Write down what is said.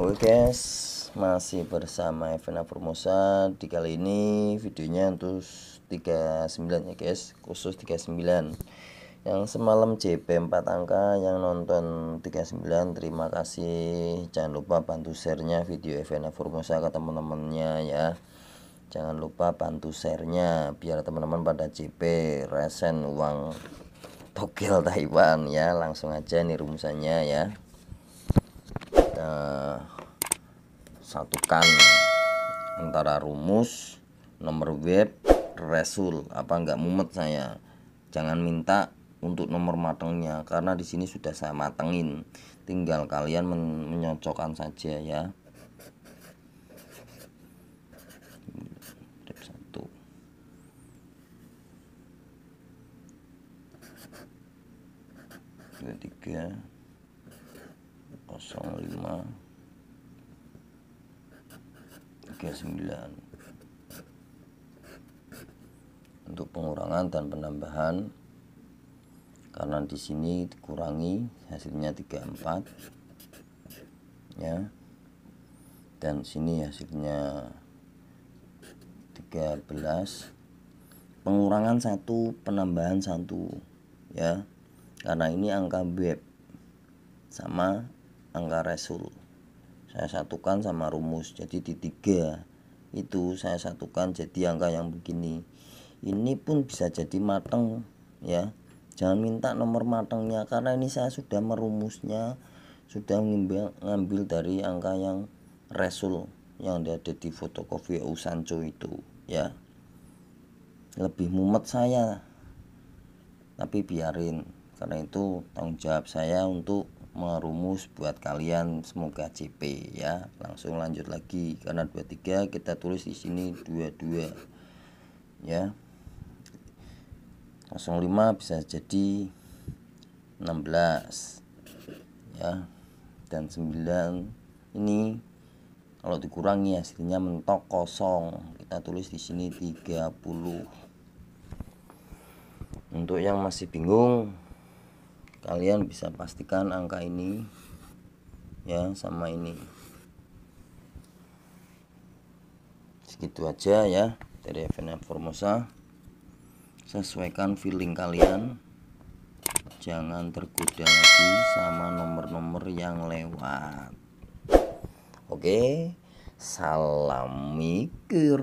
Oke guys, masih bersama Evena Formosa. Di kali ini videonya untuk 39 ya guys, khusus 39. Yang semalam JP 4 angka yang nonton 39 terima kasih. Jangan lupa bantu share-nya video Evena Formosa ke teman-temannya ya. Jangan lupa bantu share-nya biar teman-teman pada JP resen uang Tokyo Taiwan ya. Langsung aja nih rumusannya ya. satukan antara rumus nomor web resul apa enggak mumet saya jangan minta untuk nomor matangnya karena di sini sudah saya matengin tinggal kalian men menyocokkan saja ya satu tiga kosong lima 39 untuk pengurangan dan penambahan karena di sini dikurangi hasilnya 34 ya dan sini hasilnya 13 pengurangan satu penambahan satu ya karena ini angka web sama angka resul saya satukan sama rumus jadi di tiga itu saya satukan jadi angka yang begini ini pun bisa jadi mateng ya jangan minta nomor matengnya karena ini saya sudah merumusnya sudah ngambil, ngambil dari angka yang resul yang ada di fotokopi U Sancho itu ya lebih mumet saya tapi biarin karena itu tanggung jawab saya untuk merumus buat kalian semoga CP ya langsung lanjut lagi karena 23 kita tulis di sini 22 ya 05 bisa jadi 16 ya dan 9 ini kalau dikurangi hasilnya mentok kosong kita tulis di sini 30 untuk yang masih bingung kalian bisa pastikan angka ini ya sama ini segitu aja ya dari Avena Formosa sesuaikan feeling kalian jangan tergoda lagi sama nomor-nomor yang lewat oke salam mikir